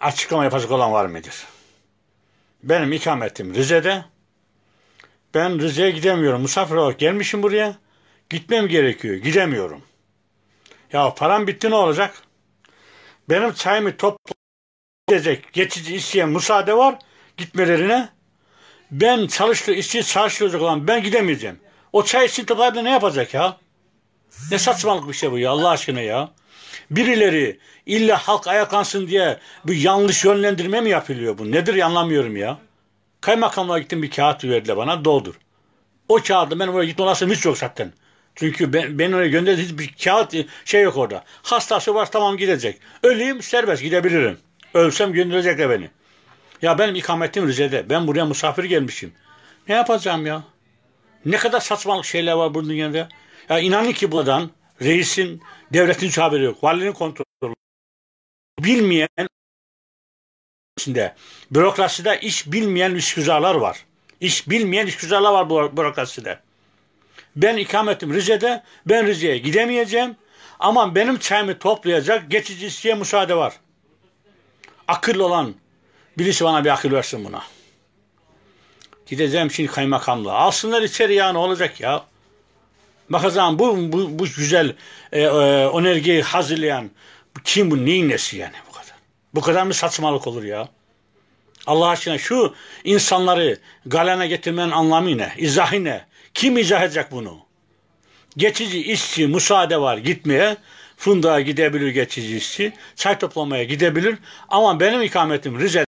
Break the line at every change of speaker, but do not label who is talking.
açıklama yapacak olan var mıdır? Benim ikametim Rize'de. Ben Rize'ye gidemiyorum. Misafir olarak gelmişim buraya. Gitmem gerekiyor. Gidemiyorum. Ya param bitti ne olacak? Benim çayımı toplayacak geçici isteyen müsaade var gitmelerine. Ben çalıştığı işçi çalıştıracak olan ben gidemeyeceğim. O çay için toplayıp ne yapacak ya? Ne saçmalık bir şey bu ya Allah aşkına ya. Birileri illa halk ayak diye bir yanlış yönlendirme mi yapılıyor bu? Nedir anlamıyorum ya. Kaymakamlığa gittim bir kağıt verdiler bana doldur. O kağıdı ben oraya gitme olasılığım hiç yok zaten. Çünkü ben, ben oraya gönderdi hiçbir kağıt e, şey yok orada. Hastası var tamam gidecek. Öleyim serbest gidebilirim. Ölsem gönderecekler beni. Ya benim ikametim Rize'de. Ben buraya misafir gelmişim. Ne yapacağım ya? Ne kadar saçmalık şeyler var bu dünyada. Ya inanın ki buradan Reisin, devletin hiç haberi yok. Valinin kontrolü. Bilmeyen içinde. Bürokraside iş bilmeyen işgüzarlar var. İş bilmeyen işgüzarlar var bu bürokraside. Ben ikametim Rize'de, ben Rize'ye gidemeyeceğim. Ama benim çayımı toplayacak geçici isteğe müsaade var. Akıllı olan birisi bana bir akıl versin buna. Gideceğim şimdi kaymakamla. Alsınlar içeri ya ne olacak ya. Bakacağım bu, bu, bu güzel e, e, enerjiyi hazırlayan kim bu neyin nesi yani bu kadar. Bu kadar mı saçmalık olur ya? Allah aşkına şu insanları galene getirmenin anlamı ne? İzahı ne? Kim izah edecek bunu? Geçici işçi müsaade var gitmeye. Funda'ya gidebilir geçici işçi. Çay toplamaya gidebilir. Ama benim ikametim Rize.